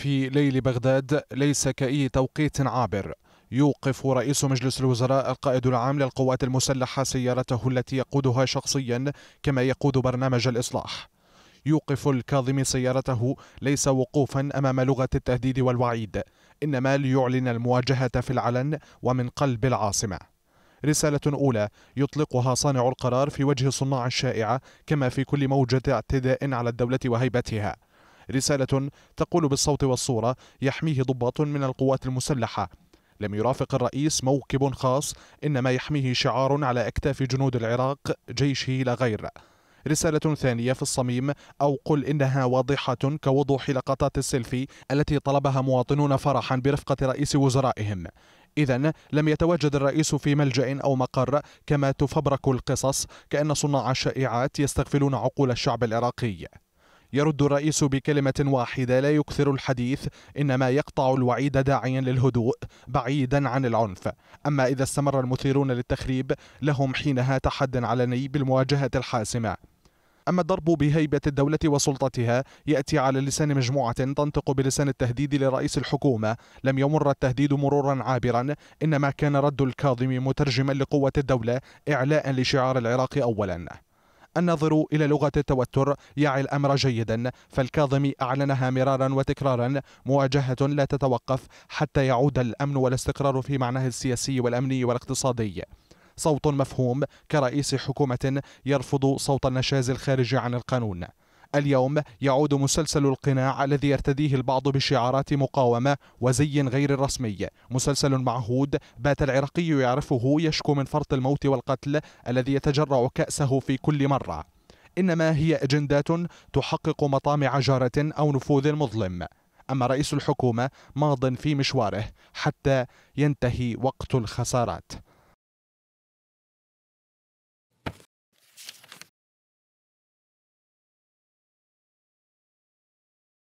في ليل بغداد ليس كأي توقيت عابر يوقف رئيس مجلس الوزراء القائد العام للقوات المسلحة سيارته التي يقودها شخصيا كما يقود برنامج الإصلاح يوقف الكاظم سيارته ليس وقوفا أمام لغة التهديد والوعيد إنما ليعلن المواجهة في العلن ومن قلب العاصمة رسالة أولى يطلقها صانع القرار في وجه صناع الشائعة كما في كل موجة اعتداء على الدولة وهيبتها رسالة تقول بالصوت والصورة يحميه ضباط من القوات المسلحة لم يرافق الرئيس موكب خاص إنما يحميه شعار على أكتاف جنود العراق جيشه لا غير رسالة ثانية في الصميم أو قل إنها واضحة كوضوح لقطات السيلفي التي طلبها مواطنون فرحا برفقة رئيس وزرائهم إذا لم يتواجد الرئيس في ملجأ أو مقر كما تفبرك القصص كأن صناع الشائعات يستغفلون عقول الشعب العراقي يرد الرئيس بكلمة واحدة لا يكثر الحديث إنما يقطع الوعيد داعيا للهدوء بعيدا عن العنف أما إذا استمر المثيرون للتخريب لهم حينها تحد علني بالمواجهة الحاسمة أما الضرب بهيبة الدولة وسلطتها يأتي على لسان مجموعة تنطق بلسان التهديد لرئيس الحكومة لم يمر التهديد مرورا عابرا إنما كان رد الكاظم مترجما لقوة الدولة إعلاء لشعار العراق أولا النظر إلى لغة التوتر يعي الأمر جيدا فالكاظمي أعلنها مرارا وتكرارا مواجهة لا تتوقف حتى يعود الأمن والاستقرار في معناه السياسي والأمني والاقتصادي صوت مفهوم كرئيس حكومة يرفض صوت النشاز الخارجي عن القانون اليوم يعود مسلسل القناع الذي يرتديه البعض بشعارات مقاومة وزي غير رسمي مسلسل معهود بات العراقي يعرفه يشكو من فرط الموت والقتل الذي يتجرع كأسه في كل مرة إنما هي أجندات تحقق مطامع جارة أو نفوذ مظلم أما رئيس الحكومة ماض في مشواره حتى ينتهي وقت الخسارات